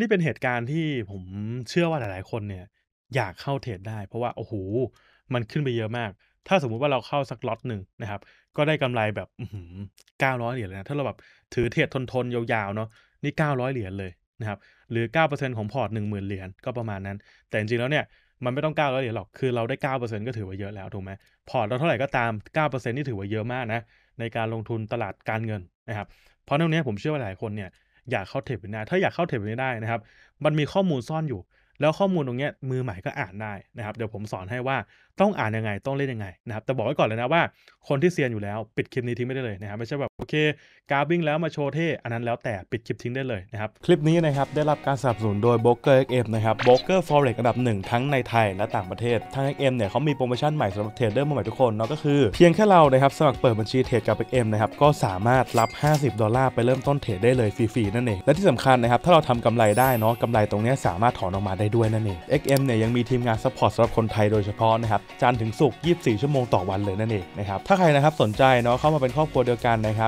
นี่เป็นเหตุการณ์ที่ผมเชื่อว่าหลายๆ คนเนี่ยอยากเข้าเทรดได้ เพราะว่าโอ้โหมันขึ้นไปเยอะมาก ถ้าสมมุติว่าเราเข้าสักล็อตหนึ่งนะครับ ก็ได้กำไรแบบเก้าร้อยเหรียญเลยนะถ้าเราแบบถือเทรดทนๆ ยาวๆเนาะนี่เก้าร้อยเหรียญเลยนะครับ หรือเก้าเปอร์เซ็นต์ของพอร์ตหนึ่งหมื่นเหรียญก็ประมาณนั้น แต่จริงๆแล้วเนี่ยมันไม่ต้องเก้าร้อยเหรียญหรอก คือเราได้เก้าเปอร์เซ็นต์ก็ถือว่าเยอะแล้วถูกไหมพอร์ตเราเท่าไหร่ก็ตามเก้าเปอร์เซ็นต์นี่ถือว่าเยอะมากนะในการลงทุนตลาดการเงินนะครับเพราะเรื่องนี้ผมเชื่อว่าหลายคนเนี่ยอยากเข้าเทรดเนี้ถ้าอยากเข้าเทรดแบบนี้ได้นะครับ มันมีข้อมูลซ่อนอยู่ แล้วข้อมูลตรงนี้มือใหม่ก็อ่านได้นะครับ เดี๋ยวผมสอนให้ว่าต้องอ่านยังไงต้องเล่นยังไงนะครับ แต่บอกไว้ก่อนเลยนะว่า คนที่เซียนอยู่แล้วปิดคลิปนี้ทิ้งไม่ได้เลยนะครับไม่ใช่แบบโอเคกราฟวิ่งแล้วมาโชว์เท่ อันนั้นแล้วแต่ปิดคลิปทิ้งได้เลยนะครับ คลิปนี้นะครับ ได้รับการสนับสนุนโดย b r o k e r XM นะครับ b r o k e r Forex อันดับหนึ่งทั้งในไทยและต่างประเทศทาง XM เนี่ยเขามีโปรโมชั่นใหม่สำหรับเทรดเดอร์มใหม่ทุกคนเนาะก็คือ เพียงแค่เรานะครับ สมัครเปิดบัญชีเทรดกับ XM นะครับก็สามารถรับ50ดอลลาร์ไปเริ่มต้นเทรดได้เลยฟรีๆนั่นเองและที่สำคัญนะครับถ้าเราทำกำไรได้เนาะกำไรตรงนี้สามารถถอนออกมาได้ด้วยนั่นเอง XM เนี่ยยังมีทีมงานซัพพอร์ตสำหรับคนไทยโดยเฉพาะนะครับจันถึงุก24ชั่วโมงต่อวันเลยนั่นเองนะครับถ้าใครนะครับสนใจเนาะเข้ามาเป็นครอบครัวเดียวกันนะครับ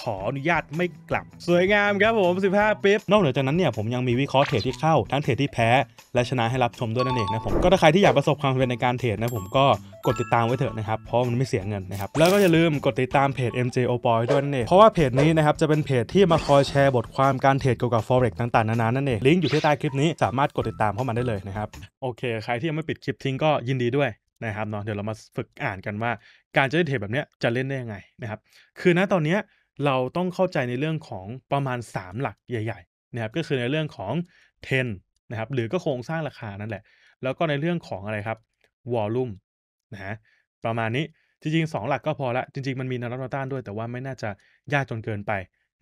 ขออนุญาตไม่กลับสวยงามครับผม 15ปิ๊บนอกเหนือจากนั้นเนี่ยผมยังมีวิเคราะห์เทรดที่เข้าทั้งเทรดที่แพ้ และชนะให้รับชมด้วยนั่นเองนะผม ก็ถ้าใครที่อยากประสบความสำเร็จในการเทรดนะผมก็กดติดตามไว้เถอะนะครับ เพราะมันไม่เสียเงินนะครับ แล้วก็อย่าลืมกดติดตามเพจ MJ o p o y ด้วยนั่นเองเพราะว่าเพจนี้นะครับจะเป็นเพจที่มาคอยแชร์บทความการเทรดเกี่ยวกับ forex ต่าง ๆนานานั่นเองลิงก์อยู่ที่ใต้คลิปนี้สามารถกดติดตามเข้ามาได้เลยนะครับโอเค ใครที่ยังไม่ปิดคลิปทิ้งก็ยินดีด้วยนะครับเนาะเดี๋ยวเรามาฝึกอ่านกันว่าการจะล่นเทรดแบบนี้จะเล่นได้ยังไงนะครับคือณตอนนี้เราต้องเข้าใจในเรื่องของประมาณ 3 หลักใหญ่ๆนะครับก็คือในเรื่องของเทนนะครับหรือก็โครงสร้างราคานั่นแหละ แล้วก็ในเรื่องของอะไรครับวอลลุ่มนะฮะประมาณนี้จริงๆ 2 หลักก็พอละจริงๆมันมีแนวรับแนวต้านด้วย แต่ว่าไม่น่าจะยากจนเกินไป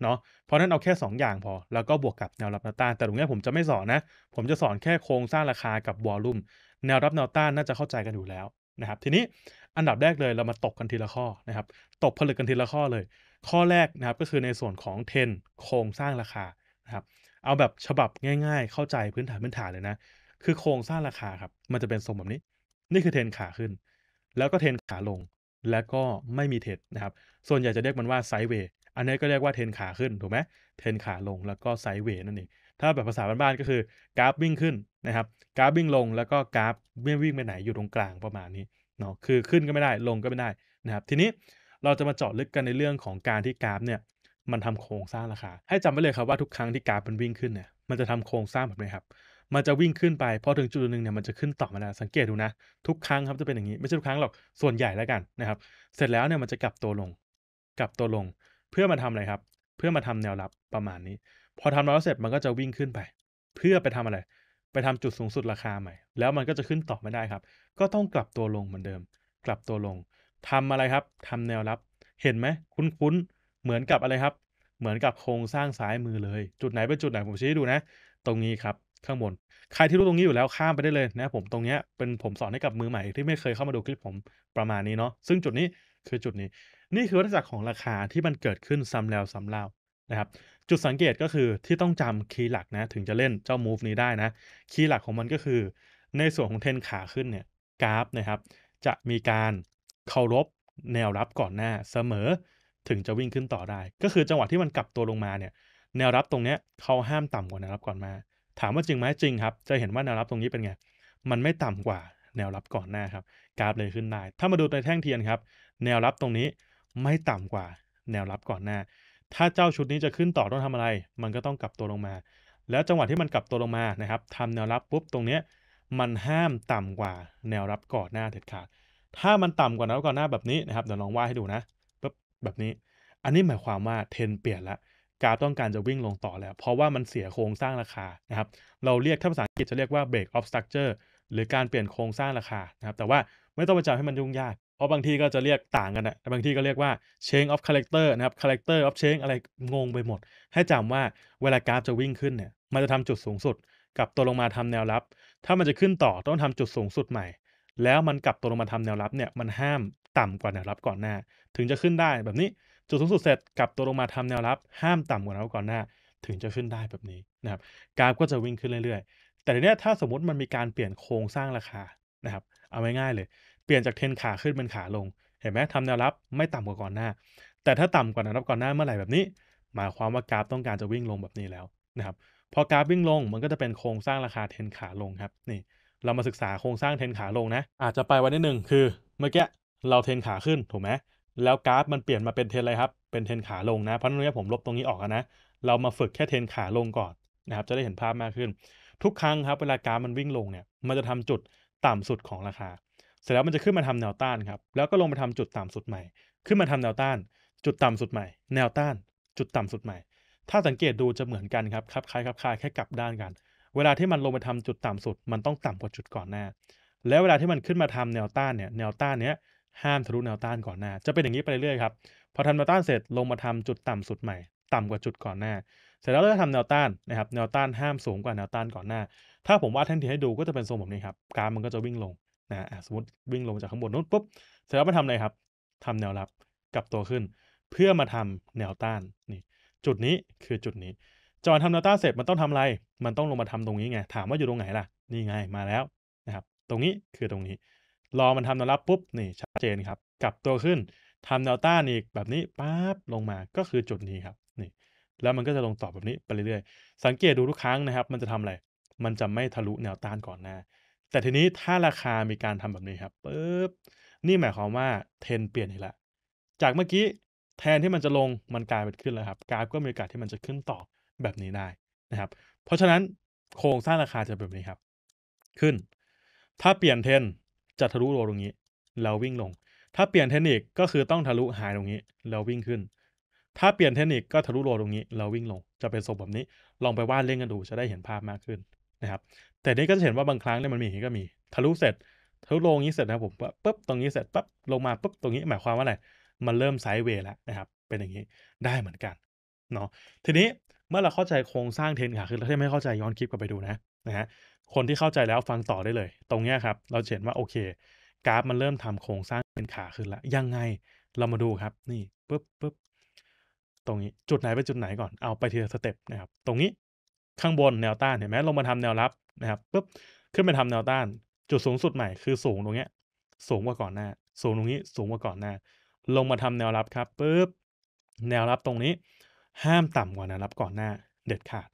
เนาะเพราะนั้นเอาแค่ 2 อย่างพอ แล้วก็บวกกับแนวรับแนวต้าน แต่ตรงนี้ผมจะไม่สอนนะผมจะสอนแค่โครงสร้างราคากับวอลลุ่มแนวรับแนวต้านน่าจะเข้าใจกันอยู่แล้วนะครับทีนี้อันดับแรกเลยเรามาตกกันทีละข้อนะครับตกผลึกกันทีละข้อเลยข้อแรกนะครับก็คือในส่วนของเทรนโครงสร้างราคานะครับเอาแบบฉบับง่าย ๆ เข้าใจพื้นฐานพื้นฐานเลยนะ คือโครงสร้างราคาครับมันจะเป็นทรงแบบนี้ นี่คือเทรนขาขึ้น แล้วก็เทรนขาลงแล้วก็ไม่มีเทรนนะครับ ส่วนใหญ่จะเรียกมันว่าไซเวย์อันนี้ก็เรียกว่าเทรนขาขึ้นถูกไหมเทรนขาลงแล้วก็ไซเวย์นั่นเองถ้าแบบภาษาบ้านๆก็คือกราฟวิ่งขึ้นนะครับกราฟวิ่งลงแล้วก็กราฟไม่วิ่งไปไหนอยู่ตรงกลางประมาณนี้เนาะคือขึ้นก็ไม่ได้ลงก็ไม่ได้นะครับ ทีนี้เราจะมาเจาะลึกกันในเรื่องของการที่กราฟเนี่ย มันทำโครงสร้างราคาให้จำไว้เลยครับว่าทุกครั้งที่กราฟมันวิ่งขึ้นเนี่ย มันจะทำโครงสร้างแบบนี้ครับ มันจะวิ่งขึ้นไปพอถึงจุดหนึ่งเนี่ยมันจะขึ้นต่อมาแล้วสังเกตดูนะ ทุกครั้งครับจะเป็นอย่างนี้ ไม่ใช่ทุกครั้งหรอก ส่วนใหญ่แล้วกันนะครับ เสร็จแล้วเนี่ยมันจะกลับตัวลง กลับตัวลง เพื่อมาทำอะไรครับ เพื่อมาทำแนวรับประมาณนี้ พอทำแล้วเสร็จมันก็จะวิ่งขึ้นไป เพื่อไปทำอะไร ไปทำจุดสูงสุดราคาใหม่ แล้วมันก็จะขึ้นต่อไม่ได้ครับ ก็ต้องกลับตัวลงเหมือนเดิม กลับตัวลงทำอะไรครับทำแนวรับ เห็นไหม คุ้นๆ เหมือนกับอะไรครับ เหมือนกับโครงสร้างซ้ายมือเลย จุดไหนเป็นจุดไหน ผมชี้ให้ดูนะ ตรงนี้ครับ ข้างบน ใครที่รู้ตรงนี้อยู่แล้ว ข้ามไปได้เลยนะผม ตรงเนี้ย เป็นผมสอนให้กับมือใหม่ ที่ไม่เคยเข้ามาดูคลิปผม ประมาณนี้เนาะ ซึ่งจุดนี้คือจุดนี้ นี่คือลักจณกของราคาที่มันเกิดขึ้นซ้ำแล้วซ้ำเล่านะครับ จุดสังเกตก็คือที่ต้องจำคีย์หลักนะถึงจะเล่นเจ้า move นี้ได้นะ คีย์หลักของมันก็คือ ในส่วนของเทนขาขึ้นเนี่ย กราฟนะครับ จะมีการเคารพแนวรับก่อนหน้าเสมอถึงจะวิ่งขึ้นต่อได้ ก็คือจังหวะที่มันกลับตัวลงมาเนี่ยแนวรับตรงเนี้ยเขาห้ามต่ำกว่าแนวรับก่อนมา ถามว่าจริงไหมจริงครับ จะเห็นว่าแนวรับตรงนี้เป็นไง มันไม่ต่ำกว่าแนวรับก่อนหน้าครับกราฟเลยขึ้นได้ถ้ามาดูในแท่งเทียนครับ แนวรับตรงนี้ไม่ต่ำกว่าแนวรับก่อนหน้า ถ้าเจ้าชุดนี้จะขึ้นต่อต้องทำอะไร มันก็ต้องกลับตัวลงมา แล้วจังหวะที่มันกลับตัวลงมานะครับทำแนวรับปุ๊บตรงเนี้ยมันห้ามต่ำกว่า แนวรับก่อนหน้าเด็ดขาดถ้ามันต่ำกว่านั้นก่อนหน้าแบบนี้นะครับเดี๋ยวลองวาดให้ดูนะปุ๊บแบบนี้อันนี้หมายความว่าเทรนเปลี่ยนละกราฟต้องการจะวิ่งลงต่อแล้ว เพราะว่ามันเสียโครงสร้างราคานะครับเราเรียกถ้าภาษาอังกฤษจะเรียกว่า break of structure หรือการเปลี่ยนโครงสร้างราคานะครับแต่ว่าไม่ต้องไปจำให้มันยุ่งยากเพราะบางที่ก็จะเรียกต่างกันนะบางที่ก็เรียกว่า change of character นะครับ character of change อะไรงงไปหมด ให้จำว่าเวลากราฟจะวิ่งขึ้นเนี่ยมันจะทำจุดสูงสุดกับตัวลงมาทำแนวรับ ถ้ามันจะขึ้นต่อต้องทำจุดสูงสุดใหม่แล้วมันกลับตัวลงมาทำแนวรับเนี่ย มันห้ามต่ำกว่าแนวรับก่อนหน้าถึงจะขึ้นได้แบบนี้ จุดสูงสุดเสร็จกลับตัวลงมาทำแนวรับห้ามต่ำกว่าแนวรับก่อนหน้า ถึงจะขึ้นได้แบบนี้นะครับกราฟก็จะวิ่งขึ้นเรื่อยๆ แต่เนี้ยถ้าสมมติมันมีการเปลี่ยนโครงสร้างราคานะครับเอาไว้ง่ายเลย เปลี่ยนจากเทนขาขึ้นเป็นขาลง เห็นไหมทำแนวรับ ไม่ต่ำกว่าก่อนหน้า แต่ถ้าต่ำกว่าแนวรับก่อนหน้าเมื่อไหร่แบบนี้ หมายความว่ากราฟต้องการจะวิ่งลงแบบนี้แล้วนะครับพอกราฟวิ่งลงมันก็จะเป็นโครงสร้างราคาเทนขาลงครับนี่เรามาศึกษาโครงสร้างเทนขาลงนะ อาจจะไปวันนิดหนึ่งคือเมื่อกี้เราเทนขาขึ้น ถูกไหมแล้วกราฟมันเปลี่ยนมาเป็นเทนอะไรครับเป็นเทนขาลงนะ เพราะนั้นเยผมลบตรงนี้ออกนะเรามาฝึกแค่เทนขาลงก่อนนะครับจะได้เห็นภาพมากขึ้น ทุกครั้งครับเวลากราฟมันวิ่งลงเนี่ยมันจะทำจุดต่ำสุดของราคา เสร็จแล้วมันจะขึ้นมาทำแนวต้านครับแล้วก็ลงมาทำจุดต่ำสุดใหม่ ขึ้นมาทำแนวต้าน จุดต่ำสุดใหม่ แนวต้าน จุดต่ำสุดใหม่ ถ้าสังเกตดูจะเหมือนกันครับคล้ายๆคล้ายๆแค่กลับด้านกันเวลาที่มันลงไปทำจุดต่ำสุดมันต้องต่ำกว่าจุดก่อนหน้า แล้วเวลาที่มันขึ้นมาทำแนวต้านเนี่ยแนวต้านเนี้ยห้ามทะลุแนวต้านก่อนหน้า จะเป็นอย่างนี้ไปเรื่อยๆครับพอทำแนวต้านเสร็จลงมาทำจุดต่ำสุดใหม่ ต่ำกว่าจุดก่อนหน้า เสร็จแล้วเราก็ทำแนวต้านนะครับ แนวต้านห้ามสูงกว่าแนวต้านก่อนหน้า ถ้าผมวาดแท่นทีให้ดูก็จะเป็นทรงแบบนี้ครับกราฟมันก็จะวิ่งลงนะสมมติ วิ่งลงจากข้างบนนู้นปุ๊บเสร็จแล้วมาทำอะไรครับทำแนวรับกลับตัวขึ้น เพื่อมาทำแนวต้านนี่จุดนี้คือจุดนี้จอนทำ Data เสร็จมันต้องทำอะไร มันต้องลงมาทำตรงนี้ไง ถามว่าอยู่ตรงไหนล่ะ นี่ไง มาแล้วนะครับ ตรงนี้คือตรงนี้ รอมันทำนรับปุ๊บ นี่ชัดเจนครับ กลับตัวขึ้น ทำดลต้านี่แบบนี้ ปั๊บ ลงมาก็คือจุดนี้ครับ นี่ แล้วมันก็จะลงต่อแบบนี้ไปเรื่อยๆ สังเกตดูทุกครั้งนะครับ มันจะทำอะไร มันจะไม่ทะลุแนวต้านก่อนหน้าแต่ทีนี้ถ้าราคามีการทำแบบนี้ครับปุ๊บ นี่หมายความว่าเทรนเปลี่ยนอีกละ จากเมื่อกี้แทนที่มันจะลง มันกลายเป็นขึ้นแล้วครับกราฟก็มีโอกาสที่มันจะขึ้นต่อแบบนี้ได้นะครับ เพราะฉะนั้นโครงสร้างราคาจะแบบนี้ครับ ขึ้น ถ้าเปลี่ยนเทนจะทะลุโลตรงนี้แล้ววิ่งลง ถ้าเปลี่ยนเทคนิคก็คือต้องทะลุหายตรงนี้แล้ววิ่งขึ้น ถ้าเปลี่ยนเทคนิคก็ทะลุโลตรงนี้แล้ววิ่งลง จะเป็นทรงแบบนี้ ลองไปวาดเล่นกันดูจะได้เห็นภาพมากขึ้นนะครับ แต่นี้ก็จะเห็นว่าบางครั้งเนี่ยมันมีอย่างนี้ก็มี ทะลุเสร็จ ทะลุโลงนี้เสร็จนะผมปุ๊บ ตรงนี้เสร็จปั๊บ ลงมาปุ๊บ ตรงนี้ หมายความว่าอะไร มันเริ่มไซด์เวย์แล้วนะครับ เป็นอย่างนี้ได้เหมือนกันเนาะทีนี้เมื่อเราเข้าใจโครงสร้างเทรนข์ขึ้นแลถ้าไม่เข้าใจย้อนคลิปกลับไปดูนะนะฮะคนที่เข้าใจแล้วฟังต่อได้เลย ตรงเนี้ยครับ เราเห็นว่าโอเค กราฟมันเริ่มทำโครงสร้างเป็นขาขึ้นแล้วยังไงเรามาดูครับ นี่ปุ๊บปึ๊บตรงนี้ จุดไหนไปจุดไหนก่อนเอาไปทีละสเต็ปนะครับตรงนี้ข้างบนแนวต้าน เห็นไหมลงมาทำแนวรับนะครับปุ๊บขึ้นไปทำแนวต้าน จุดสูงสุดใหม่คือสูงตรงเนี้ย สูงกว่าก่อนหน้าสูงตรงนี้สูงกว่าก่อนหน้าลงมาทำแนวรับครับปุ๊บแนวรับตรงนี้ห้ามต่ำกว่านั้นรับก่อนหน้า เด็ดขาด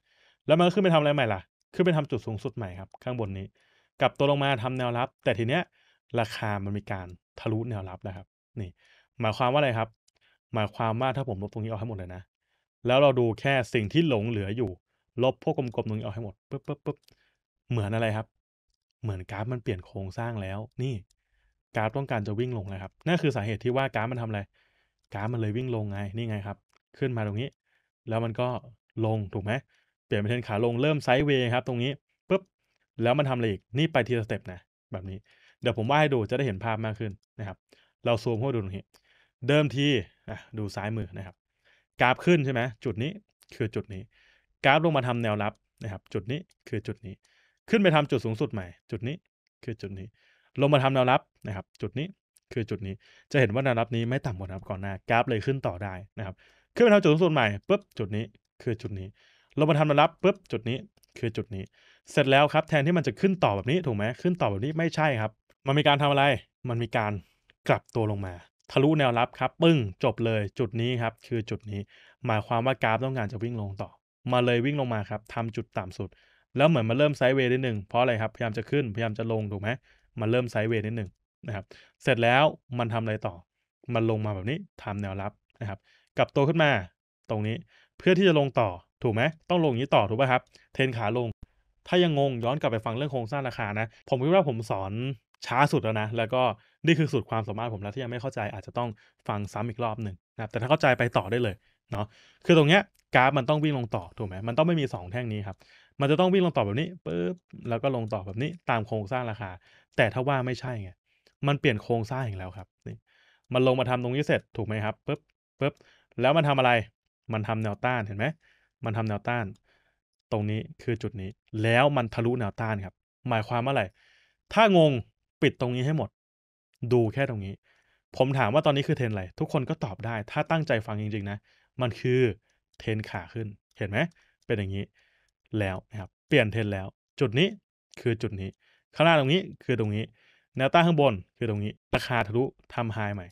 แล้วมันขึ้นไปทำอะไรใหม่ล่ะขึ้นไปทำจุดสูงสุดใหม่ครับ ข้างบนนี้ กลับตัวลงมาทำแนวรับ แต่ทีเนี้ยราคามันมีการทะลุแนวรับแล้วครับ นี่ หมายความว่าอะไรครับ หมายความว่าถ้าผมลบตรงนี้ออกให้หมดเลยนะแล้วเราดูแค่สิ่งที่หลงเหลืออยู่ลบพวกกลมๆตรงนี้ออกให้หมดปึ๊บปึ๊บปึ๊บเหมือนอะไรครับ เหมือนกราฟมันเปลี่ยนโครงสร้างแล้ว นี่กราฟต้องการจะวิ่งลงนะครับนั่นคือสาเหตุที่ว่ากราฟมันทำอะไรกราฟมันเลยวิ่งลงไงนี่ไงครับ ขึ้นมาตรงนี้แล้วมันก็ลง ถูกไหมเปลี่ยนเป็นเทรนขาลงเริ่มไซด์เวย์ครับ ตรงนี้ปุ๊บ แล้วมันทำอะไรอีก นี่ไปทีละสเต็ปนะ แบบนี้เดี๋ยวผมว่าให้ดูจะได้เห็นภาพมากขึ้นนะครับ เราซูมเข้าดูตรงนี้ เดิมทีดูซ้ายมือนะครับ กราฟขึ้นใช่ไหมจุดนี้คือจุดนี้ กราฟลงมาทำแนวรับนะครับ จุดนี้คือจุดนี้ ขึ้นไปทำจุดสูงสุดใหม่ จุดนี้คือจุดนี้ ลงมาทำแนวรับนะครับ จุดนี้คือจุดนี้จะเห็นว่าแนวรับนี้ไม่ต่ำกว่าแนวรับก่อนหน้ากราฟเลยขึ้นต่อได้นะครับขึ้นไปทำจุดสูงสุดใหม่ปุ๊บจุดนี้คือจุดนี้ลงมาทำระรับปุ๊บจุดนี้คือจุดนี้ เสร็จแล้วครับแทนที่มันจะขึ้นต่อแบบนี้ ถูกไหมขึ้นต่อแบบนี้ไม่ใช่ครับมันมีการทำอะไร มันมีการกลับตัวลงมา ทะลุแนวรับครับปึ้งจบเลยจุดนี้ครับ คือจุดนี้ หมายความว่ากราฟต้องการจะวิ่งลงต่อ มาเลยวิ่งลงมาครับทำจุดต่ำสุดแล้วเหมือนมาเริ่มไซด์เวย์นิดหนึ่งเพราะอะไรครับพยายามจะขึ้นพยายามจะลงถูกไหมมาเริ่มไซด์เวย์นิดหนึ่งนะครับ เสร็จแล้วมันทำอะไรต่อ มันลงมาแบบนี้ทำแนวรับนะครับกลับตัวขึ้นมา ตรงนี้เพื่อที่จะลงต่อถูกไหมต้องลงอย่างนี้ ต่อถูกไหมครับเทนขาลง ถ้ายังงงย้อนกลับไปฟังเรื่องโครงสร้างราคานะผมคิดว่าผมสอนช้าสุดแล้วนะ แล้วก็นี่คือสุดความสามารถผมแล้วที่ยังไม่เข้าใจอาจจะต้องฟังซ้ำอีกรอบหนึ่งนะแต่ถ้าเข้าใจไปต่อได้เลยเนาะคือตรงเนี้ยกราฟมันต้องวิ่งลงต่อถูกไหมมันต้องไม่มี 2 แท่งนี้ครับมันจะต้องวิ่งลงต่อแบบนี้ปึ๊บแล้วก็ลงต่อแบบนี้ตามโครงสร้างราคาแต่ถ้าว่าไม่ใช่ไงมันเปลี่ยนโครงสร้างอีกแล้วครับนี่มันลงมาทำตรงนี้เสร็จถูกไหมครับปึ๊บปึ๊บแล้วมันทำอะไร มันทำแนวต้านเห็นไหม มันทำแนวต้าน ตรงนี้คือจุดนี้ แล้วมันทะลุแนวต้านครับ หมายความว่าอะไร ถ้างงปิดตรงนี้ให้หมด ดูแค่ตรงนี้ ผมถามว่าตอนนี้ คือเทนอะไร ทุกคนก็ตอบได้ ถ้าตั้งใจฟังจริง ๆ นะ มันคือเทนขาขึ้น เห็นไหม เป็นอย่างนี้ แล้วนะครับ เปลี่ยนเทนแล้ว จุดนี้คือจุดนี้ ข้างล่างตรงนี้คือตรงนี้ แนวต้านข้างบนคือตรงนี้ ราคาทะลุทำไฮใหม่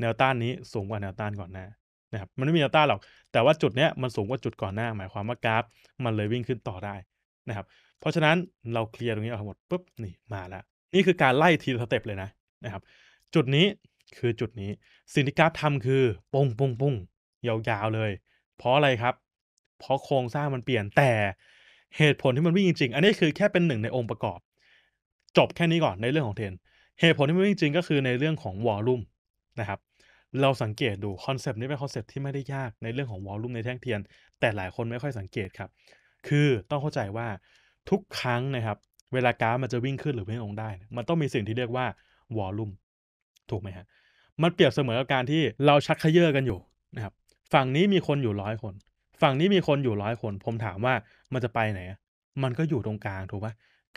แนวต้านนี้สูงกว่าแนวต้านก่อนหน้านะครับมันไม่มีแนวต้านหรอกแต่ว่าจุดเนี้ยมันสูงกว่าจุดก่อนหน้าหมายความว่ากราฟมันเลยวิ่งขึ้นต่อได้นะครับ เพราะฉะนั้นเราเคลียร์ตรงนี้ออกหมดปุ๊บนี่มาแล้วนี่คือการไล่ทีสเต็ปเลยนะนะครับ จุดนี้คือจุดนี้ สิ่งที่กราฟทำคือปุ้งปุ้งปุ้งยาวๆเลย เพราะอะไรครับ เพราะโครงสร้างมันเปลี่ยนแต่เหตุผลที่มันวิ่งจริงอันนี้คือแค่เป็นหนึ่งในองค์ประกอบ จบแค่นี้ก่อนในเรื่องของเทรนเหตุผลที่มันวิ่งจริงก็คือในเรื่องของวอลลุ่มนะครับเราสังเกตดูคอนเซปต์นี้เป็นคอนเซปต์ที่ไม่ได้ยากในเรื่องของวอลลุ่มในแท่งเทียน แต่หลายคนไม่ค่อยสังเกตครับ คือต้องเข้าใจว่าทุกครั้งนะครับ เวลากราฟมันจะวิ่งขึ้นหรือวิ่งลงได้มันต้องมีสิ่งที่เรียกว่าวอลลุ่มถูกไหมฮะมันเปรียบเสมอกับการที่เราชักขยเยอกันอยู่นะครับ ฝั่งนี้มีคนอยู่ร้อยคนฝั่งนี้มีคนอยู่ร้อยคนผมถามว่ามันจะไปไหนมันก็อยู่ตรงกลางถูกไหม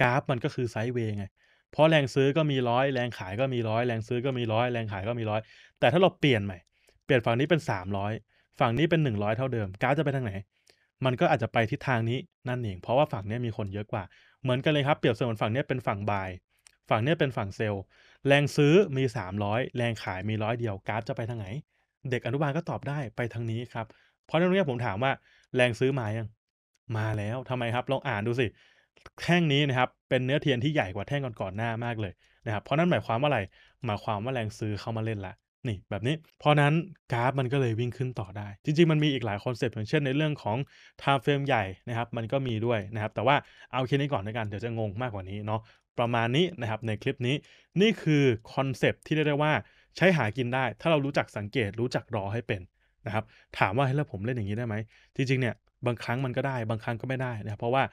กราฟมันก็คือไซด์เวย์ไงเพราะแรงซื้อก็มีร้อยแรงขายก็มีร้อยแรงซื้อก็มีร้อยแรงขายก็มีร้อยแต่ถ้าเราเปลี่ยนใหม่เปลี่ยนฝั่งนี้เป็น 300ฝั่งนี้เป็น 100 เท่าเดิมกราฟจะไปทางไหน มันก็อาจจะไปทิศทางนี้นั่นเองเพราะว่าฝั่งนี้มีคนเยอะกว่า เหมือนกันเลยครับเปรียบเสมือนฝั่งนี้เป็นฝั่งบาย ฝั่งนี้เป็นฝั่งเซลแรงซื้อมี 300แรงขายมีร้อยเดียวกราฟจะไปทางไหน เด็กอนุบาลก็ตอบได้ไปทางนี้ครับเพราะในตรงนี้ผมถามว่า แรงซื้อมายัง มาแล้วทำไมครับ ลองอ่านดูสิแท่งนี้นะครับเป็นเนื้อเทียนที่ใหญ่กว่าแท่งก่อนๆหน้ามากเลยนะครับเพราะนั้นหมายความว่าอะไรหมายความว่าแรงซื้อเข้ามาเล่นละ นี่แบบนี้ เพราะนั้นกราฟมันก็เลยวิ่งขึ้นต่อได้ จริง ๆ มันมีอีกหลายคอนเซปต์อย่างเช่นในเรื่องของไทม์เฟรมใหญ่นะครับมันก็มีด้วยนะครับแต่ว่าเอาแค่นี้ก่อนด้วยกันเดี๋ยวจะงงมากกว่านี้เนาะประมาณนี้นะครับในคลิปนี้นี่คือคอนเซปต์ที่เรียกได้ว่าใช้หากินได้ ถ้าเรารู้จักสังเกตรู้จักรอให้เป็นนะครับถามว่าให้แล้วผมเล่นอย่างนี้ได้ไหมจริงๆเนี่ยบางครั้งมันก็ได้บางครั้งก็ไม่ได้นะเพราะว่า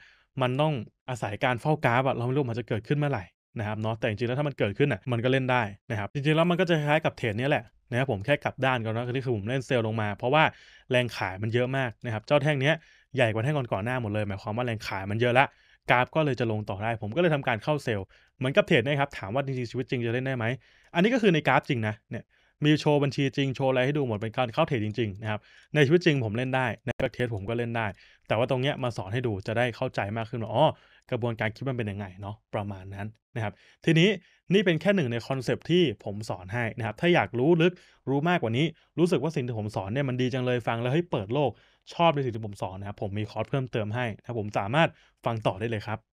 มันต้องอาศัยการเฝ้ากราฟอะเราไม่รู้มันจะเกิดขึ้นเมื่อไหร่นะครับเนาะแต่จริง ๆ แล้วถ้ามันเกิดขึ้นอะมันก็เล่นได้นะครับ จริงๆแล้วมันก็จะคล้ายกับเทรดนี้แหละนะครับผมแค่กลับด้านกันนะคือผมเล่นเซลล์ลงมา เพราะว่าแรงขายมันเยอะมากนะครับ เจ้าแท่งนี้ ใหญ่ กว่าแท่งก่อนๆ หน้าหมดเลย หมายความว่าแรงขายมันเยอะละกราฟก็เลยจะลงต่อได้ ผมก็เลยทำการเข้าเซลล์เหมือนกับเทรดนะครับถามว่าจริงๆชีวิตจริงจะเล่นได้ไหมอันนี้ก็คือในกราฟจริงนะเนี่ยมีโชว์บัญชีจริง โชว์อะไรให้ดูหมดเป็นการเข้าเทรดจริงๆนะครับ ในชีวิตจริงผมเล่นได้ ในแบ็เทสผมก็เล่นได้ แต่ว่าตรงเนี้ยมาสอนให้ดูจะได้เข้าใจมากขึ้นว่าอ๋อกระบวนการคิดมันเป็นยังไงเนาะประมาณนั้นนะครับ ทีนี้นี่เป็นแค่หนึ่งในคอนเซปที่ผมสอนให้นะครับ ถ้าอยากรู้ลึก รู้มากกว่านี้ รู้สึกว่าสิ่งที่ผมสอนเนี่ยมันดีจังเลยฟังแล้วเฮ้ยเปิดโลกชอบในสิ่งที่ผมสอนนะครับผมมีคอร์สเพิ่มเติมให้นะผมสามารถฟังต่อได้เลยครับ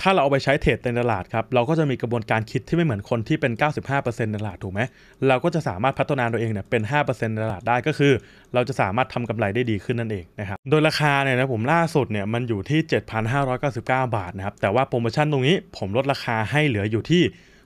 ถ้าเราเอาไปใช้เทรดในตลาดครับ เราก็จะมีกระบวนการคิดที่ไม่เหมือนคนที่เป็น 95%ตลาดถูกไหมเราก็จะสามารถพัฒนาตัวเองเนี่ยเป็น5%ตลาดได้ก็คือ เราจะสามารถทำกำไรได้ดีขึ้นนั่นเองนะครับ โดยราคาเนี่ยนะผมล่าสุดเนี่ยมันอยู่ที่ 7,599 บาทนะครับแต่ว่าโปรโมชั่นตรงนี้ผมลดราคาให้เหลืออยู่ที่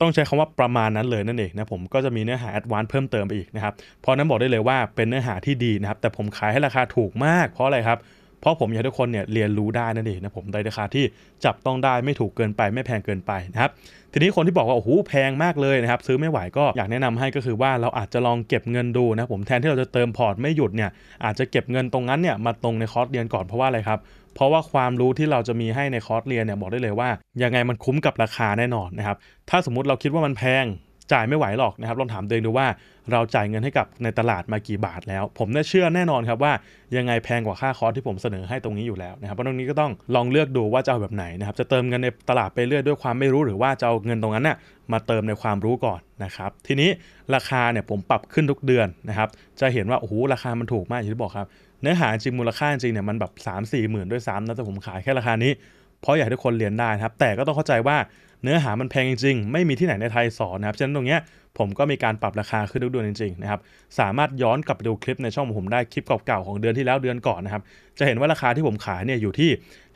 ต้องใช้คำว่าประมาณนั้นเลยนั่นเองนะผมก็จะมีเนื้อหาแอดวานซ์เพิ่มเติมไปอีกนะครับเพราะนั้นบอกได้เลยว่าเป็นเนื้อหาที่ดีนะครับแต่ผมขายให้ราคาถูกมาก เพราะอะไรครับเพราะผมอยากให้ทุกคนเนี่ยเรียนรู้ได้นั่นเองนะผมในราคาที่จับต้องได้ไม่ถูกเกินไป ไม่แพงเกินไปนะครับทีนี้คนที่บอกว่าโอ้โหแพงมากเลยนะครับซื้อไม่ไหวก็อยากแนะนำให้ก็คือว่าเราอาจจะลองเก็บเงินดูนะผมแทนที่เราจะเติมพอร์ตไม่หยุดเนี่ยอาจจะเก็บเงินตรงนั้นเนี่ยมาตรงในคอร์สเรียนก่อนเพราะว่าอะไรครับเพราะว่าความรู้ที่เราจะมีให้ในคอร์สเรียนเนี่ยบอกได้เลยว่า ยังไงมันคุ้มกับราคาแน่นอนนะครับถ้าสมมติเราคิดว่ามันแพงจ่ายไม่ไหวหรอกนะครับลองถามตัวเองดูว่าเราจ่ายเงินให้กับในตลาดมากี่บาทแล้ว ผมเชื่อแน่นอนครับว่ายังไงแพงกว่าค่าคอร์สที่ผมเสนอให้ตรงนี้อยู่แล้วนะครับเพราะตรงนี้ก็ต้องลองเลือกดูว่าจะเอาแบบไหนนะครับจะเติมเงินในตลาดไปเรื่อยด้วย ความไม่รู้หรือว่าจะเอาเงินตรงนั้นนะ่ะมาเติมในความรู้ก่อนนะครับทีนี้ราคาเนี่ยผมปรับขึ้นทุกเดือนนะครับจะเห็นว่าโอ้โหราคามันถูกมากอย่างที่บอกครับเนื้อหาจริง มูลค่าจริงเนี่ยมันแบบ 3 4หมื่นด้วยซ้ำนะแต่ผมขายแค่ราคานี้เพราะอยากให้ทุกคนเรียนได้นะครับแต่ก็ต้องเข้าใจว่าเนื้อหามันแพงจริง ๆ ไม่มีที่ไหนในไทยสอนนะครับฉะนั้นตรงเนี้ยผมก็มีการปรับราคาขึ้นทุกเดือนจริงๆนะครับสามารถย้อนกลับไปดูคลิปในช่องผมได้คลิปเก่าๆของเดือนที่แล้วเดือนก่อนนะครับจะเห็นว่าราคาที่ผมขายเนี่ยอยู่ที่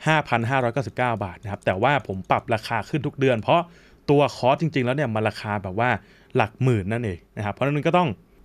5,599 บาทนะครับแต่ว่าผมปรับราคาขึ้นทุกเดือน เพราะตัวคอร์สจริง ๆแล้วเนี่ยมันราคาแบบว่าหลักหมื่นนั่นเองนะครับเพราะนั้นก็ต้อง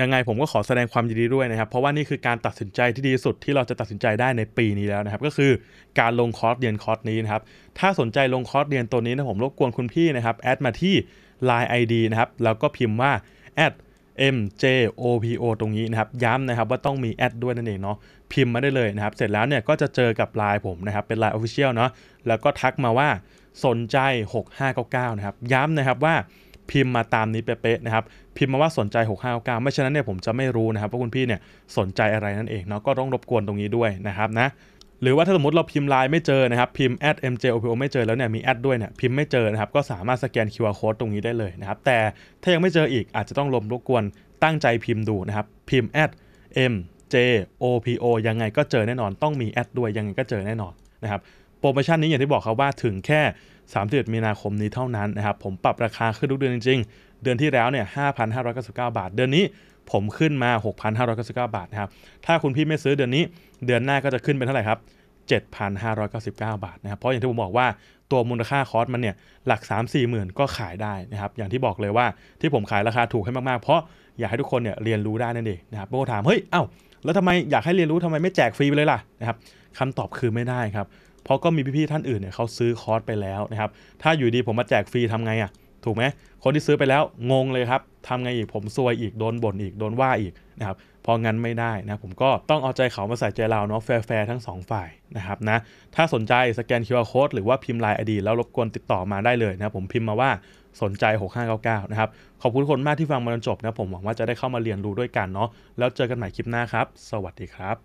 ยังไงผมก็ขอแสดงความยินดีด้วยนะครับ เพราะว่านี่คือการตัดสินใจที่ดีสุดที่เราจะตัดสินใจได้ในปีนี้แล้วนะครับ ก็คือการลงคอร์สเรียนคอร์สนี้นะครับ ถ้าสนใจลงคอร์สเรียนตัวนี้นะ ผมรบกวนคุณพี่นะครับแอดมาที่ Line ID นะครับ แล้วก็พิมพ์ว่า mjopo ตรงนี้นะครับย้ำนะครับว่าต้องมีแอดด้วยนั่นเองเนาะพิมพ์มาได้เลยนะครับ เสร็จแล้วเนี่ยก็จะเจอกับไลน์ผมนะครับเป็นไลน์ออฟฟิเชียลเนาะแล้วก็ทักมาว่าสนใจ6599นะครับย้ำนะครับว่าพิมพ์มาตามนี้เป๊ะๆนะครับพิมพ์มาว่าสนใจ6599ไม่ฉะนั้นเนี่ยผมจะไม่รู้นะครับว่าคุณพี่เนี่ยสนใจอะไรนั่นเองเนาะก็ต้องรบกวนตรงนี้ด้วยนะครับนะหรือว่าถ้าสมมติเราพิมพ์ไลน์ไม่เจอนะครับ พิมพ์ mjopo ไม่เจอแล้วเนี่ยมีแอดด้วยเนี่ยพิมพ์ไม่เจอนะครับก็สามารถสแกน QR code ตรงนี้ได้เลยนะครับแต่ถ้ายังไม่เจออีกอาจจะต้องลมรบกวนตั้งใจพิมพ์ดูนะครับพิมพ์ mjopo ยังไงก็เจอแน่นอน ต้องมีแอดด้วยยังไงก็เจอแน่นอนนะครับโปรโมชั่นนี้อย่างที่บอกครับว่าถึงแค่31มีนาคมนี้เท่านั้นนะครับผมปรับราคาขึ้นทุกเดือนจริง ๆ เดือนที่แล้วเนี่ย5,599 บาทเดือนนี้ ผมขึ้นมา 6,599 บาทนะครับถ้าคุณพี่ไม่ซื้อเดือนนี้เดือนหน้าก็จะขึ้นเป็นเท่าไหร่ครับ 7,599 บาทนะครับเพราะอย่างที่ผมบอกว่าตัวมูลค่าคอร์สมันเนี่ยหลัก 3 4มหมื่นก็ขายได้นะครับอย่างที่บอกเลยว่าที่ผมขายราคาถูกให้มากๆเพราะอยากให้ทุกคนเนี่ยเรียนรู้ได้นั่นเองนะครับบางคนถามเฮ้ยเอ้าแล้วทำไมอยากให้เรียนรู้ทำไมไม่แจกฟรีไปเลยล่ะนะครับคำตอบคือไม่ได้ครับเพราะก็มีพี่ๆท่านอื่นเนี่ยเขาซื้อคอร์สไปแล้วนะครับ ถ้าอยู่ดีผมมาแจกฟรีทำไงอะ่ะ ถูกไหม คนที่ซื้อไปแล้วงงเลยครับ ทำไงอีก ผมซวยอีกโดนบ่นอีกโดนว่าอีกนะครับ พองั้นไม่ได้นะผมก็ต้องเอาใจเขามาใส่ใจเราเนาะแฟร์ ๆ ทั้ง 2 ฝ่ายนะครับนะ ถ้าสนใจสแกน QR Code หรือว่าพิมพ์ไลน์ไอดี แล้วรบกวนติดต่อมาได้เลยนะผมพิมพ์มาว่าสนใจ 6599นะครับขอบคุณคนมากที่ฟังมาจนจบนะผมหวังว่าจะได้เข้ามาเรียนรู้ด้วยกันเนาะแล้วเจอกันใหม่คลิปหน้าครับ สวัสดีครับ